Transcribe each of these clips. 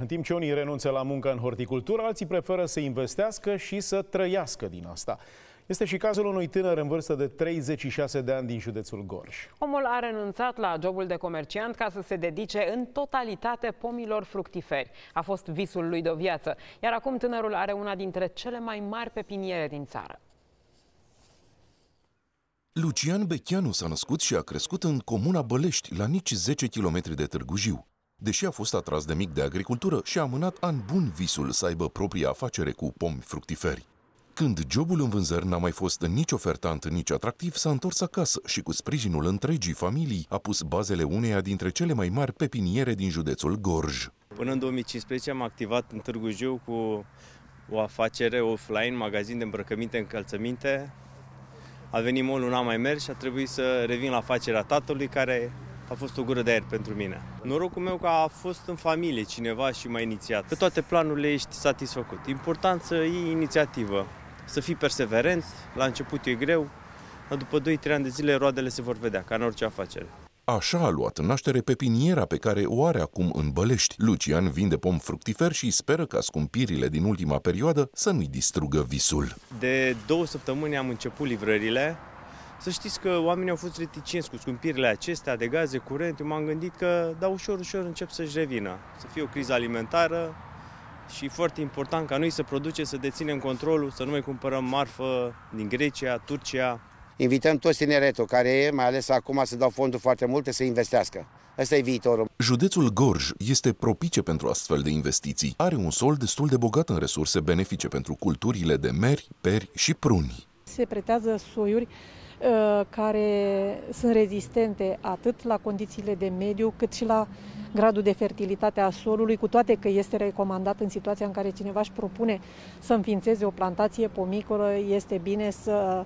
În timp ce unii renunță la muncă în horticultură, alții preferă să investească și să trăiască din asta. Este și cazul unui tânăr în vârstă de 36 de ani din județul Gorj. Omul a renunțat la jobul de comerciant ca să se dedice în totalitate pomilor fructiferi. A fost visul lui de viață, iar acum tânărul are una dintre cele mai mari pepiniere din țară. Lucian Becheanu s-a născut și a crescut în comuna Bălești, la nici 10 km de Târgu Jiu. Deși a fost atras de mic de agricultură și a amânat an bun visul să aibă propria afacere cu pomi fructiferi. Când jobul în vânzări n-a mai fost nici ofertant, nici atractiv, s-a întors acasă și cu sprijinul întregii familii a pus bazele uneia dintre cele mai mari pepiniere din județul Gorj. Până în 2015 am activat în Târgu Jiu cu o afacere offline, magazin de îmbrăcăminte, încălțăminte. A venit molul, n-a mai mers și a trebuit să revin la afacerea tatălui care a fost o gură de aer pentru mine. Norocul meu că a fost în familie cineva și m-a inițiat. Pe toate planurile ești satisfăcut. Important să iei inițiativă, să fii perseverent, la început e greu, dar după 2-3 ani de zile roadele se vor vedea, ca în orice afacere. Așa a luat naștere pepiniera pe care o are acum în Bălești. Lucian vinde pom fructifer și speră ca scumpirile din ultima perioadă să nu-i distrugă visul. De două săptămâni am început livrările să știți că oamenii au fost reticenți cu scumpirile acestea de gaze, curent. m-am gândit că, da, ușor, ușor încep să-și revină. Să fie o criză alimentară și foarte important ca noi să producem, să deținem controlul, să nu mai cumpărăm marfă din Grecia, Turcia. Invităm toți tineretul care e, mai ales acum să dau fonduri foarte multe, să investească. Asta e viitorul. Județul Gorj este propice pentru astfel de investiții. Are un sol destul de bogat în resurse benefice pentru culturile de meri, peri și pruni se pretează soiuri uh, care sunt rezistente atât la condițiile de mediu cât și la gradul de fertilitate a solului, cu toate că este recomandat în situația în care cineva își propune să înființeze o plantație pomicolă, este bine să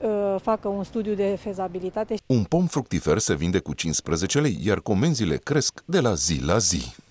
uh, facă un studiu de fezabilitate. Un pom fructifer se vinde cu 15 lei, iar comenzile cresc de la zi la zi.